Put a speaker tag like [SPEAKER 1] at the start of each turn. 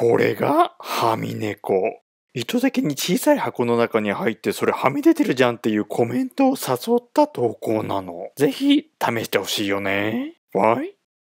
[SPEAKER 1] これがハミネコ。意図的に小さい箱の中に入ってそれはみ出てるじゃんっていうコメントを誘った投稿なの。ぜひ試してほしいよね。Why?